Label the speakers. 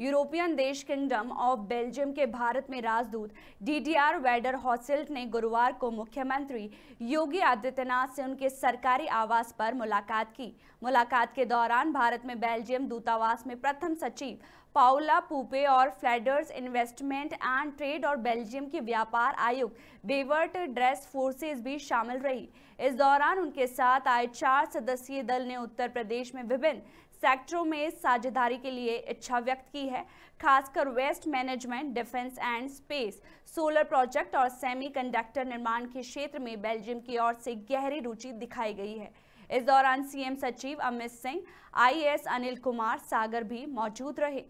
Speaker 1: European देश kingdom of Belgium के भारत में राजदूत डीडीआर वेडर हॉसिल्ट ने गुरुवार को मुख्यमंत्री योगी आदित्यनाथ से उनके सरकारी आवास पर मुलाकात की मुलाकात के दौरान भारत में बेल्जियम दूतावास में प्रथम सचिव पाउला पूपे और फ्लैडर्स इन्वेस्टमेंट एंड ट्रेड और बेल्जियम के व्यापार आयुक्त बेवर्ट ड्रेस फोर्सेस भी शामिल रही इस दौरान उनके साथ आए चार सदस्यीय दल ने उत्तर प्रदेश में विभिन्न सेक्टरों में साझेदारी के लिए इच्छा व्यक्त की है है खासकर waste management defence and space solar project और सेमीकंडक्टर निर्माण के क्षेत्र में बेल्जियम की ओर से गहरी रुचि दिखाई गई है इस दौरान सीएम सचिव अमित सिंह आईएएस अनिल कुमार सागर भी मौजूद रहे